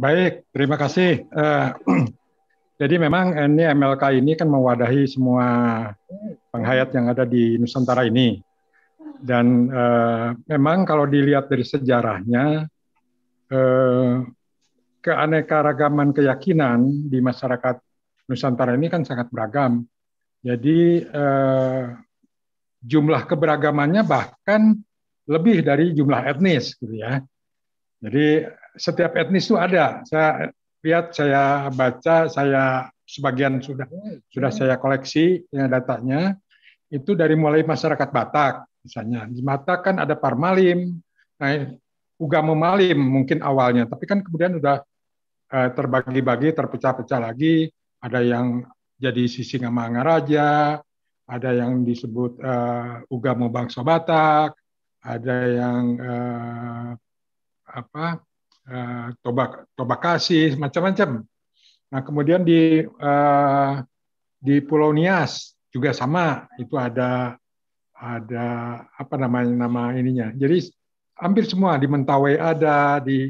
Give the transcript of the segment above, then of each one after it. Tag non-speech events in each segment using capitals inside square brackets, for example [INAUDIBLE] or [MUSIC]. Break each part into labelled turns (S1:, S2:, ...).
S1: Baik, terima kasih. Uh, [CLEARS THROAT] jadi memang ini MLK ini kan mewadahi semua penghayat yang ada di Nusantara ini. Dan uh, memang kalau dilihat dari sejarahnya, uh, keanekaragaman keyakinan di masyarakat Nusantara ini kan sangat beragam. Jadi uh, jumlah keberagamannya bahkan lebih dari jumlah etnis, gitu ya. Jadi setiap etnis itu ada. Saya lihat, saya baca, saya sebagian sudah sudah saya koleksi yang datanya. Itu dari mulai masyarakat Batak misalnya. Di Batak kan ada Parmalim, nah, Uga Malim mungkin awalnya, tapi kan kemudian sudah eh, terbagi-bagi, terpecah-pecah lagi. Ada yang jadi sisi Raja, ada yang disebut uh, eh, Ugamo Bangsa Batak, ada yang uh, apa toba eh, tobak tobakasi macam-macam. Nah kemudian di uh, di Pulau Nias juga sama itu ada ada apa namanya nama ininya. Jadi hampir semua di Mentawai ada di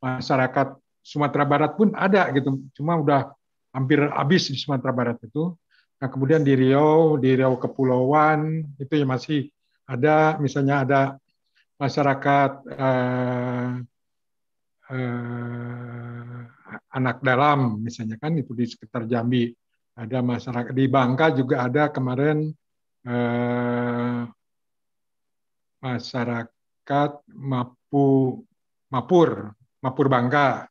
S1: masyarakat Sumatera Barat pun ada gitu. Cuma udah hampir habis di Sumatera Barat itu. Nah, kemudian di Riau, di Riau Kepulauan itu ya masih ada misalnya ada masyarakat eh, eh, anak dalam misalnya kan itu di sekitar Jambi ada masyarakat di Bangka juga ada kemarin eh, masyarakat Mapu Mapur Mapur Bangka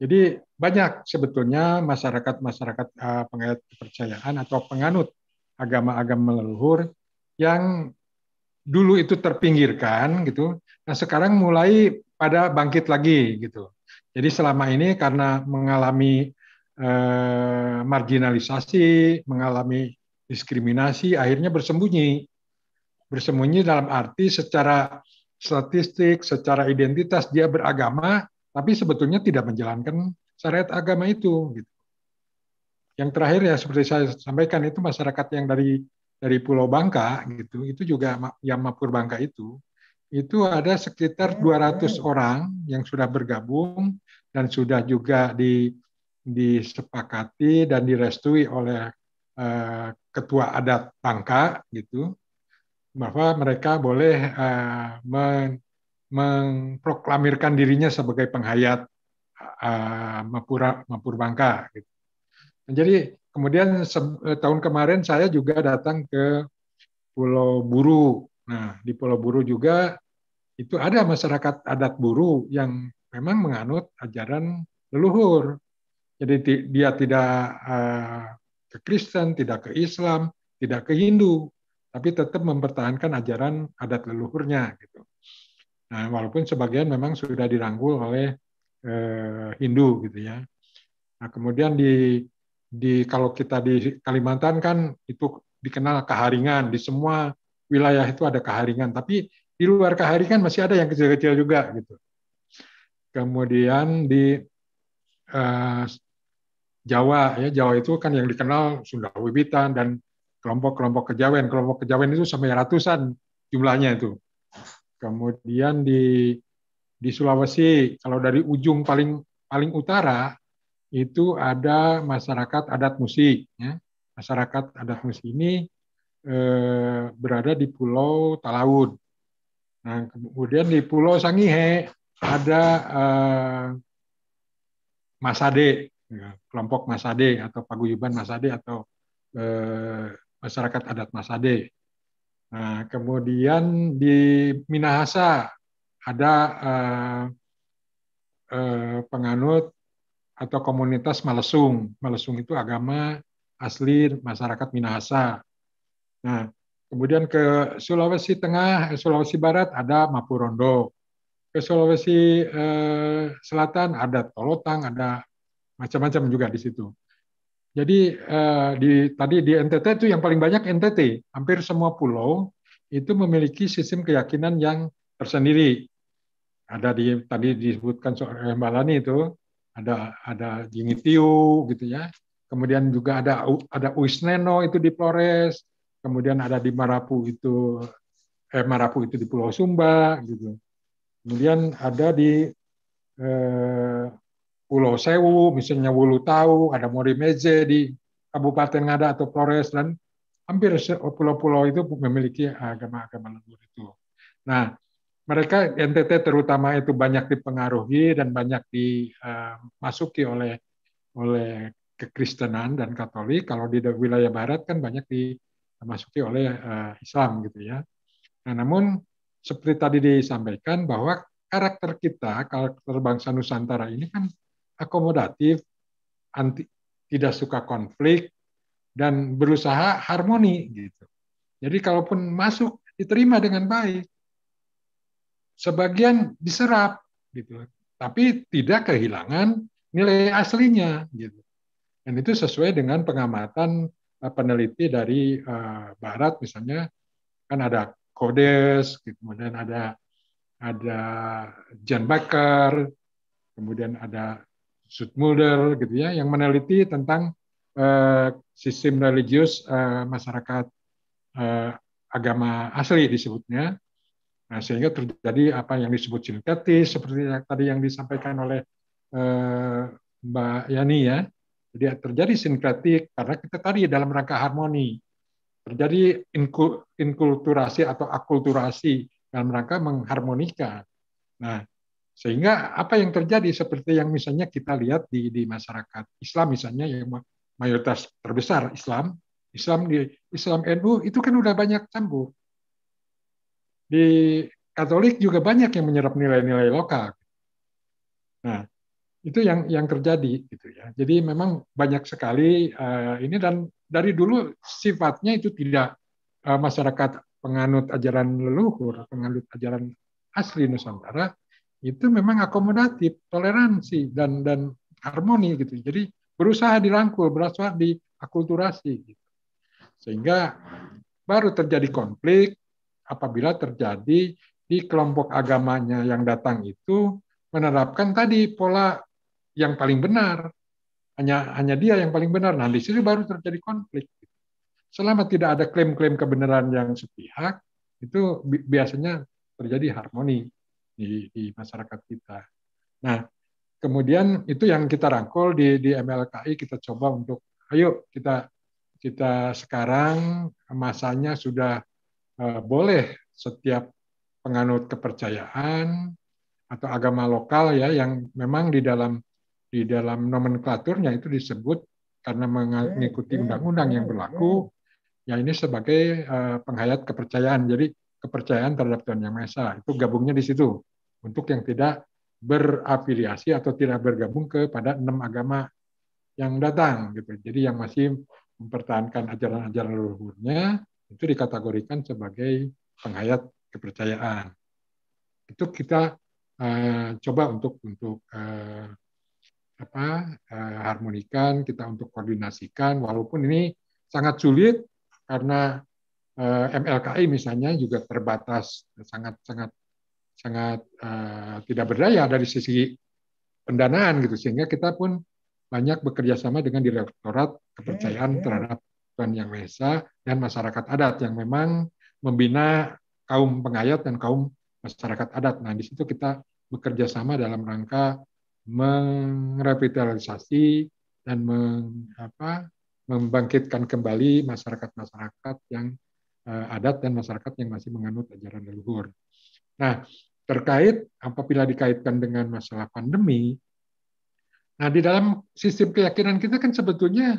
S1: jadi banyak sebetulnya masyarakat-masyarakat eh, pengayat kepercayaan atau penganut agama-agama leluhur yang dulu itu terpinggirkan gitu. Nah sekarang mulai pada bangkit lagi gitu. Jadi selama ini karena mengalami eh, marginalisasi, mengalami diskriminasi, akhirnya bersembunyi. Bersembunyi dalam arti secara statistik, secara identitas dia beragama, tapi sebetulnya tidak menjalankan syariat agama itu. Gitu. Yang terakhir ya seperti saya sampaikan itu masyarakat yang dari dari Pulau Bangka gitu, itu juga yang mapur Bangka itu itu ada sekitar 200 orang yang sudah bergabung dan sudah juga di, disepakati dan direstui oleh uh, ketua adat Bangka gitu bahwa mereka boleh uh, men, memproklamirkan dirinya sebagai penghayat uh, Mapura Mapur Bangka gitu. Jadi kemudian tahun kemarin saya juga datang ke Pulau Buru Nah, di Pulau Buru juga itu ada masyarakat adat Buru yang memang menganut ajaran leluhur. Jadi dia tidak eh, ke Kristen, tidak ke Islam, tidak ke Hindu, tapi tetap mempertahankan ajaran adat leluhurnya gitu. Nah, walaupun sebagian memang sudah dirangkul oleh eh, Hindu gitu ya. Nah, kemudian di di kalau kita di Kalimantan kan itu dikenal keharingan di semua wilayah itu ada keharingan, tapi di luar keharingan masih ada yang kecil-kecil juga gitu. Kemudian di uh, Jawa ya Jawa itu kan yang dikenal Sunda Wibitan dan kelompok-kelompok kejawen. Kelompok kejawen itu sampai ratusan jumlahnya itu. Kemudian di di Sulawesi kalau dari ujung paling paling utara itu ada masyarakat adat musik ya. Masyarakat adat musik ini eh, berada di Pulau Talaud. Nah, kemudian di Pulau Sangihe ada eh, Masade, ya, kelompok Masade atau paguyuban Masade atau eh, masyarakat adat Masade. Nah, kemudian di Minahasa ada eh, eh, penganut atau komunitas Malesung. Malesung itu agama asli masyarakat Minahasa. Nah, Kemudian ke Sulawesi Tengah, eh, Sulawesi Barat ada Mapurondo. Ke Sulawesi eh, Selatan ada Tolotang, ada macam-macam juga di situ. Jadi eh, di tadi di NTT itu yang paling banyak NTT, hampir semua pulau itu memiliki sistem keyakinan yang tersendiri. Ada di tadi disebutkan soal eh, Mbak itu ada ada Jingitiu gitu ya. Kemudian juga ada ada Uisneno itu di Flores, kemudian ada di Marapu itu eh, Marapu itu di Pulau Sumba gitu. Kemudian ada di eh, Pulau Sewu, misalnya Wulu Tau, ada Morimeje di Kabupaten Ngada atau Flores dan hampir pulau-pulau itu memiliki agama-agama leluhur itu. Nah, mereka NTT terutama itu banyak dipengaruhi dan banyak dimasuki eh, oleh oleh kekristenan dan Katolik. Kalau di wilayah Barat kan banyak di masuki oleh uh, Islam gitu ya. Nah, namun seperti tadi disampaikan bahwa karakter kita, karakter bangsa Nusantara ini kan akomodatif, anti, tidak suka konflik, dan berusaha harmoni gitu. Jadi kalaupun masuk diterima dengan baik, sebagian diserap gitu, tapi tidak kehilangan nilai aslinya gitu. Dan itu sesuai dengan pengamatan Eh, peneliti dari eh, Barat misalnya kan ada Kodes, kemudian ada ada Jan Bakar, kemudian ada Sudmulder gitu ya yang meneliti tentang eh, sistem religius masyarakat agama asli disebutnya. Nah, sehingga terjadi apa yang disebut sintetis seperti yang tadi yang disampaikan oleh Mbak Yani ya jadi terjadi sinkretik karena kita tadi dalam rangka harmoni. Terjadi inkulturasi atau akulturasi dalam rangka mengharmonikan. Nah, sehingga apa yang terjadi seperti yang misalnya kita lihat di, di masyarakat Islam misalnya yang mayoritas terbesar Islam, Islam di Islam NU itu kan udah banyak campur. Di Katolik juga banyak yang menyerap nilai-nilai lokal. Nah, itu yang yang terjadi gitu ya. Jadi memang banyak sekali uh, ini dan dari dulu sifatnya itu tidak uh, masyarakat penganut ajaran leluhur, penganut ajaran asli Nusantara itu memang akomodatif, toleransi dan dan harmoni gitu. Jadi berusaha dirangkul, berusaha diakulturasi gitu. Sehingga baru terjadi konflik apabila terjadi di kelompok agamanya yang datang itu menerapkan tadi pola yang paling benar. Hanya hanya dia yang paling benar. Nah, di situ baru terjadi konflik. Selama tidak ada klaim-klaim kebenaran yang sepihak, itu biasanya terjadi harmoni di, di masyarakat kita. Nah, kemudian itu yang kita rangkul di, di MLKI kita coba untuk ayo kita kita sekarang masanya sudah eh, boleh setiap penganut kepercayaan atau agama lokal ya yang memang di dalam di dalam nomenklaturnya itu disebut karena mengikuti undang-undang yang berlaku ya ini sebagai eh, penghayat kepercayaan jadi kepercayaan terhadap Tuhan Yang Maha Esa itu gabungnya di situ untuk yang tidak berafiliasi atau tidak bergabung kepada enam agama yang datang gitu jadi yang masih mempertahankan ajaran-ajaran leluhurnya itu dikategorikan sebagai penghayat kepercayaan itu kita uh, coba untuk untuk uh, apa eh, harmonikan, kita untuk koordinasikan walaupun ini sangat sulit karena eh, MLKI misalnya juga terbatas sangat sangat sangat uh, tidak berdaya dari sisi pendanaan gitu sehingga kita pun banyak bekerja sama dengan direktorat kepercayaan hmm, ya. terhadap Tuhan Yang Esa dan masyarakat adat yang memang membina kaum pengayat dan kaum masyarakat adat. Nah, di situ kita bekerja sama dalam rangka merevitalisasi dan meng, membangkitkan kembali masyarakat-masyarakat yang eh, adat dan masyarakat yang masih menganut ajaran leluhur. Nah, terkait apabila dikaitkan dengan masalah pandemi, nah di dalam sistem keyakinan kita kan sebetulnya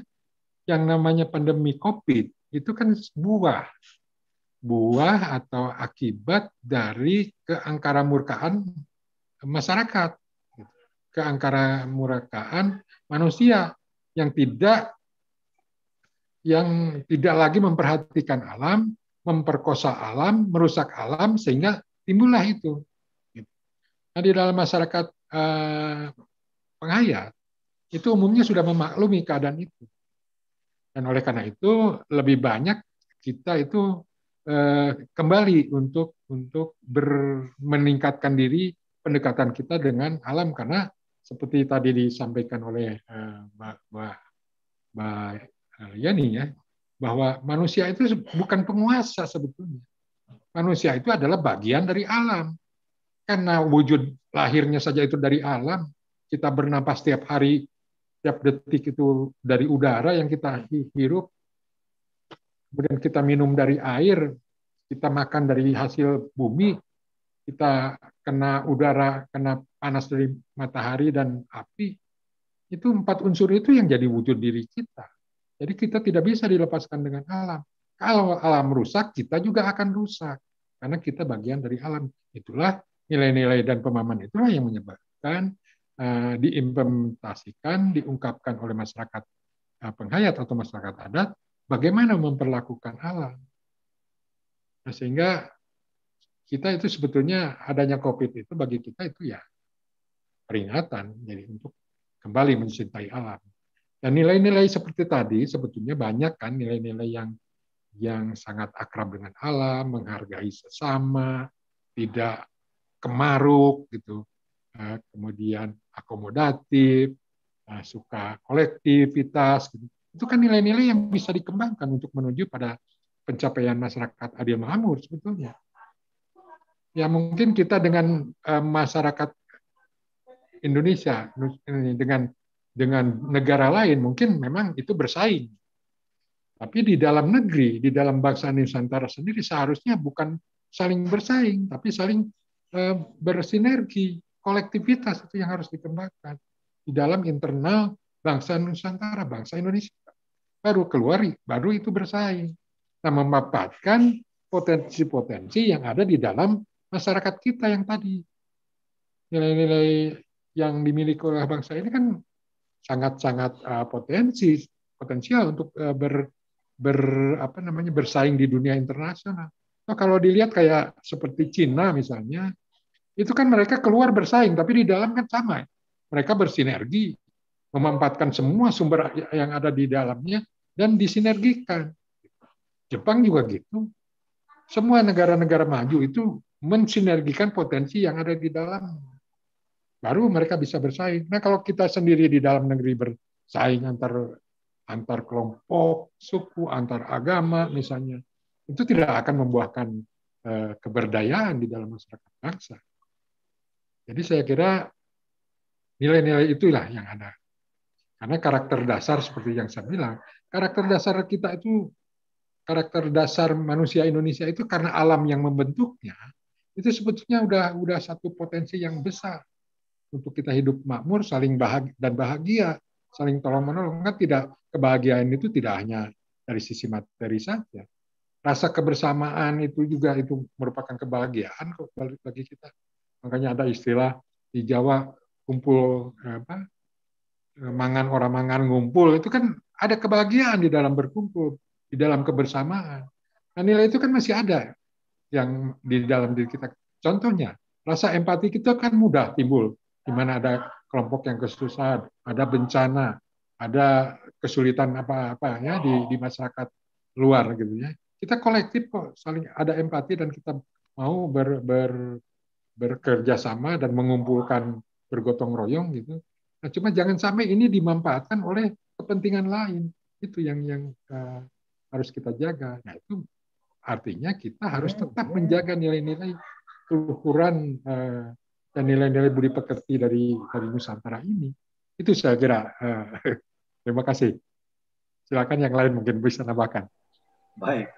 S1: yang namanya pandemi COVID itu kan buah buah atau akibat dari keangkara murkaan masyarakat keangkara murakaan manusia yang tidak yang tidak lagi memperhatikan alam, memperkosa alam, merusak alam sehingga timbullah itu. Nah di dalam masyarakat eh, penghayat itu umumnya sudah memaklumi keadaan itu. Dan oleh karena itu lebih banyak kita itu eh, kembali untuk untuk ber, meningkatkan diri pendekatan kita dengan alam karena seperti tadi disampaikan oleh eh, Mbak Mbak, eh, Yani ya bahwa manusia itu bukan penguasa sebetulnya. Manusia itu adalah bagian dari alam. Karena wujud lahirnya saja itu dari alam, kita bernapas setiap hari, setiap detik itu dari udara yang kita hirup, kemudian kita minum dari air, kita makan dari hasil bumi, kita kena udara, kena panas dari matahari dan api, itu empat unsur itu yang jadi wujud diri kita. Jadi kita tidak bisa dilepaskan dengan alam. Kalau alam rusak, kita juga akan rusak. Karena kita bagian dari alam. Itulah nilai-nilai dan pemahaman itulah yang menyebabkan eh, diimplementasikan, diungkapkan oleh masyarakat eh, penghayat atau masyarakat adat, bagaimana memperlakukan alam. Nah, sehingga kita itu sebetulnya adanya COVID itu bagi kita itu ya peringatan jadi untuk kembali mencintai alam. Dan nilai-nilai seperti tadi sebetulnya banyak kan nilai-nilai yang yang sangat akrab dengan alam, menghargai sesama, tidak kemaruk gitu, eh, kemudian akomodatif, eh, suka kolektivitas. Gitu. Itu kan nilai-nilai yang bisa dikembangkan untuk menuju pada pencapaian masyarakat adil makmur sebetulnya ya mungkin kita dengan uh, masyarakat Indonesia dengan dengan negara lain mungkin memang itu bersaing. Tapi di dalam negeri, di dalam bangsa Nusantara sendiri seharusnya bukan saling bersaing, tapi saling eh, bersinergi, kolektivitas itu yang harus dikembangkan di dalam internal bangsa Nusantara, bangsa Indonesia. Baru keluar, baru itu bersaing. Nah, memanfaatkan potensi-potensi yang ada di dalam masyarakat kita yang tadi nilai-nilai yang dimiliki oleh bangsa ini kan sangat-sangat uh, potensi potensial untuk uh, ber ber apa namanya bersaing di dunia internasional. So, nah, kalau dilihat kayak seperti Cina misalnya, itu kan mereka keluar bersaing tapi di dalam kan sama. Mereka bersinergi memanfaatkan semua sumber yang ada di dalamnya dan disinergikan. Jepang juga gitu. Semua negara-negara maju itu mensinergikan potensi yang ada di dalam Baru mereka bisa bersaing. Nah kalau kita sendiri di dalam negeri bersaing antar antar kelompok, suku, antar agama misalnya, itu tidak akan membuahkan eh, keberdayaan di dalam masyarakat bangsa. Jadi saya kira nilai-nilai itulah yang ada. Karena karakter dasar seperti yang saya bilang, karakter dasar kita itu karakter dasar manusia Indonesia itu karena alam yang membentuknya, itu sebetulnya udah udah satu potensi yang besar untuk kita hidup makmur, saling bahagia dan bahagia, saling tolong menolong. Kan tidak kebahagiaan itu tidak hanya dari sisi materi saja. Rasa kebersamaan itu juga itu merupakan kebahagiaan kok bagi kita. Makanya ada istilah di Jawa kumpul apa mangan orang mangan ngumpul itu kan ada kebahagiaan di dalam berkumpul, di dalam kebersamaan. Nah, nilai itu kan masih ada yang di dalam diri kita. Contohnya, rasa empati kita kan mudah timbul di mana ada kelompok yang kesusahan, ada bencana, ada kesulitan apa-apa ya di, di masyarakat luar gitu ya. Kita kolektif kok saling ada empati dan kita mau ber, ber bekerja sama dan mengumpulkan bergotong royong gitu. Nah, cuma jangan sampai ini dimanfaatkan oleh kepentingan lain. Itu yang yang uh, harus kita jaga. Nah, itu Artinya kita harus hmm, tetap hmm. menjaga nilai-nilai ukuran eh, dan nilai-nilai budi pekerti dari dari Nusantara ini. Itu saya kira. Eh, [LAUGHS] terima kasih. Silakan yang lain mungkin bisa tambahkan. Baik.